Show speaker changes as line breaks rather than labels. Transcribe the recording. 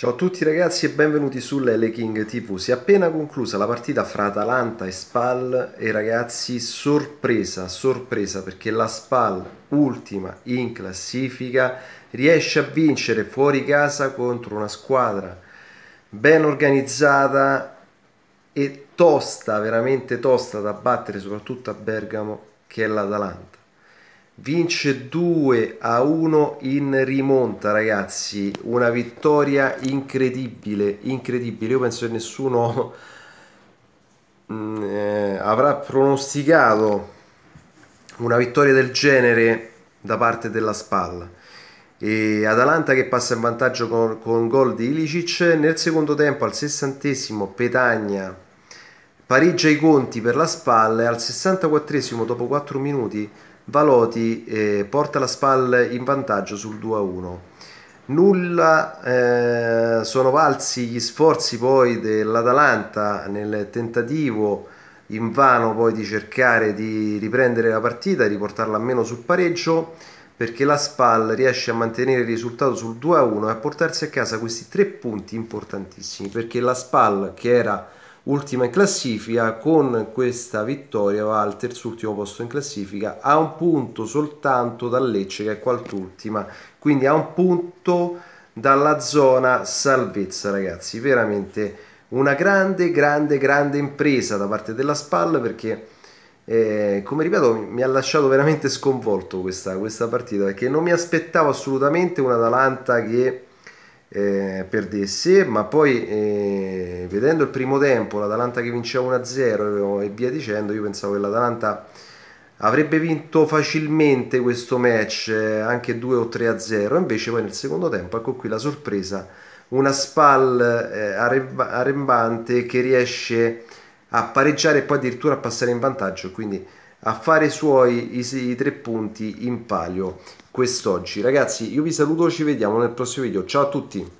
Ciao a tutti ragazzi e benvenuti su Lele King TV. Si è appena conclusa la partita fra Atalanta e Spal e ragazzi sorpresa, sorpresa perché la Spal ultima in classifica riesce a vincere fuori casa contro una squadra ben organizzata e tosta, veramente tosta da battere soprattutto a Bergamo che è l'Atalanta vince 2 a 1 in rimonta ragazzi una vittoria incredibile incredibile io penso che nessuno mm, eh, avrà pronosticato una vittoria del genere da parte della spalla e Atalanta che passa in vantaggio con, con gol di Ilicic nel secondo tempo al sessantesimo Petagna pareggia i conti per la spalla e al 64 dopo 4 minuti Valoti eh, porta la SPAL in vantaggio sul 2-1. a Nulla eh, sono valsi gli sforzi poi dell'Atalanta nel tentativo invano poi di cercare di riprendere la partita, di portarla almeno sul pareggio perché la SPAL riesce a mantenere il risultato sul 2-1 a e a portarsi a casa questi tre punti importantissimi perché la SPAL che era ultima in classifica, con questa vittoria va al terzultimo posto in classifica, a un punto soltanto dal Lecce che è quart'ultima, quindi a un punto dalla zona salvezza ragazzi, veramente una grande grande grande impresa da parte della SPAL perché eh, come ripeto mi ha lasciato veramente sconvolto questa, questa partita perché non mi aspettavo assolutamente un'Atalanta che eh, perdesse, ma poi eh, vedendo il primo tempo l'Atalanta che vinceva 1-0 e via dicendo, io pensavo che l'Atalanta avrebbe vinto facilmente questo match, eh, anche 2 o 3-0, invece poi nel secondo tempo ecco qui la sorpresa, una spalla eh, arrembante che riesce a pareggiare e poi addirittura a passare in vantaggio, quindi a fare suoi i, i tre punti in palio quest'oggi. Ragazzi, io vi saluto, ci vediamo nel prossimo video. Ciao a tutti!